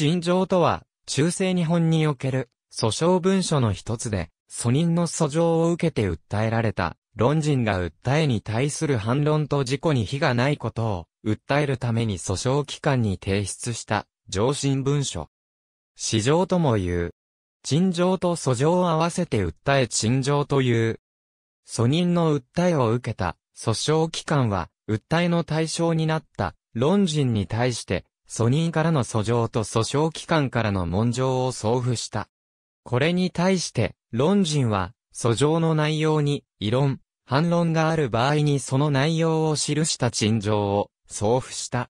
陳情とは、中世日本における訴訟文書の一つで、訴人の訴状を受けて訴えられた、論人が訴えに対する反論と事故に非がないことを、訴えるために訴訟機関に提出した、上申文書。市場とも言う。陳情と訴状を合わせて訴え陳情という。訴人の訴えを受けた、訴訟機関は、訴えの対象になった、論人に対して、ソニーからの訴状と訴訟機関からの文状を送付した。これに対して、論人は、訴状の内容に、異論、反論がある場合にその内容を記した陳情を送付した。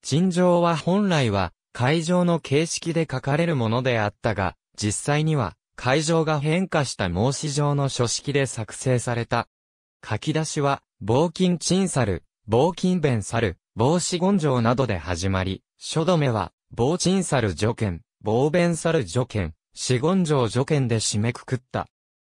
陳情は本来は、会場の形式で書かれるものであったが、実際には、会場が変化した申し状の書式で作成された。書き出しは、冒金陳猿、冒金弁猿、帽子根性などで始まり、書止めは、防鎮猿助剣、防弁猿助剣、死根性助剣で締めくくった。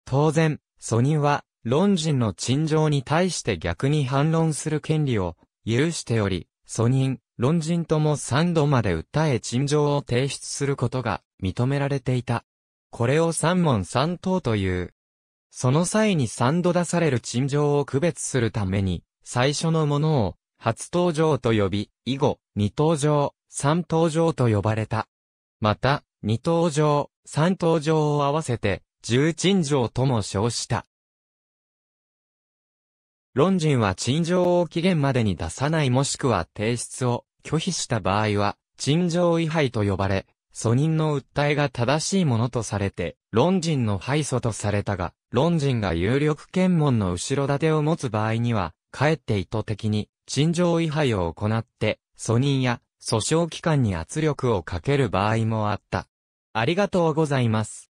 当然、祖人は、論人の陳情に対して逆に反論する権利を許しており、祖人、論人とも三度まで訴え陳情を提出することが認められていた。これを三問三答という。その際に三度出される陳情を区別するために、最初のものを初登場と呼び、以後、二登場、三登場と呼ばれた。また、二登場、三登場を合わせて、重陳情とも称した。論人は陳情を期限までに出さないもしくは提出を拒否した場合は、陳情違反と呼ばれ、訴人の訴えが正しいものとされて、論人の敗訴とされたが、論人が有力検問の後ろ盾を持つ場合には、かえって意図的に、陳情位牌を行って、訴人や訴訟機関に圧力をかける場合もあった。ありがとうございます。